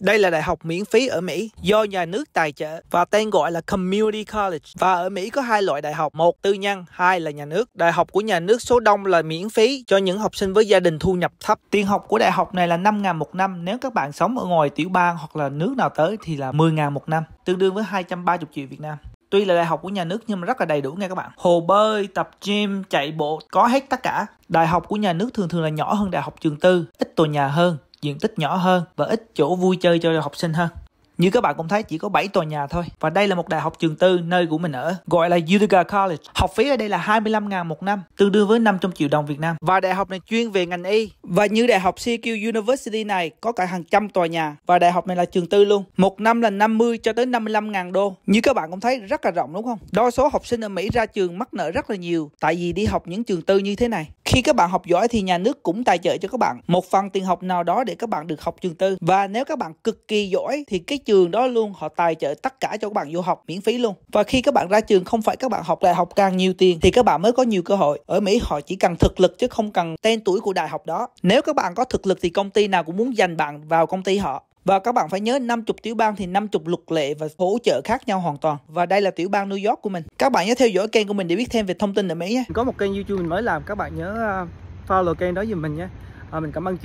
Đây là đại học miễn phí ở Mỹ do nhà nước tài trợ và tên gọi là Community College. Và ở Mỹ có hai loại đại học, một tư nhân, hai là nhà nước. Đại học của nhà nước số đông là miễn phí cho những học sinh với gia đình thu nhập thấp. Tiền học của đại học này là 5 ngàn một năm. Nếu các bạn sống ở ngoài tiểu bang hoặc là nước nào tới thì là 10 ngàn một năm, tương đương với 230 triệu Việt Nam. Tuy là đại học của nhà nước nhưng mà rất là đầy đủ nha các bạn. Hồ bơi, tập gym, chạy bộ, có hết tất cả. Đại học của nhà nước thường thường là nhỏ hơn đại học trường tư, ít tòa nhà hơn diện tích nhỏ hơn và ít chỗ vui chơi cho học sinh hơn. Như các bạn cũng thấy chỉ có 7 tòa nhà thôi Và đây là một đại học trường tư nơi của mình ở Gọi là Utica College Học phí ở đây là 25 ngàn một năm Tương đương với 500 triệu đồng Việt Nam Và đại học này chuyên về ngành y Và như đại học CQ University này có cả hàng trăm tòa nhà Và đại học này là trường tư luôn Một năm là 50 cho tới 55 ngàn đô Như các bạn cũng thấy rất là rộng đúng không Đa số học sinh ở Mỹ ra trường mắc nợ rất là nhiều Tại vì đi học những trường tư như thế này khi các bạn học giỏi thì nhà nước cũng tài trợ cho các bạn một phần tiền học nào đó để các bạn được học trường tư. Và nếu các bạn cực kỳ giỏi thì cái trường đó luôn họ tài trợ tất cả cho các bạn vô học miễn phí luôn. Và khi các bạn ra trường không phải các bạn học đại học càng nhiều tiền thì các bạn mới có nhiều cơ hội. Ở Mỹ họ chỉ cần thực lực chứ không cần tên tuổi của đại học đó. Nếu các bạn có thực lực thì công ty nào cũng muốn dành bạn vào công ty họ. Và các bạn phải nhớ 50 tiểu bang thì 50 luật lệ và hỗ trợ khác nhau hoàn toàn. Và đây là tiểu bang New York của mình. Các bạn nhớ theo dõi kênh của mình để biết thêm về thông tin ở Mỹ nhé. Có một kênh YouTube mình mới làm, các bạn nhớ ờ, follow kênh đó giùm mình nhé. À, mình cảm ơn trước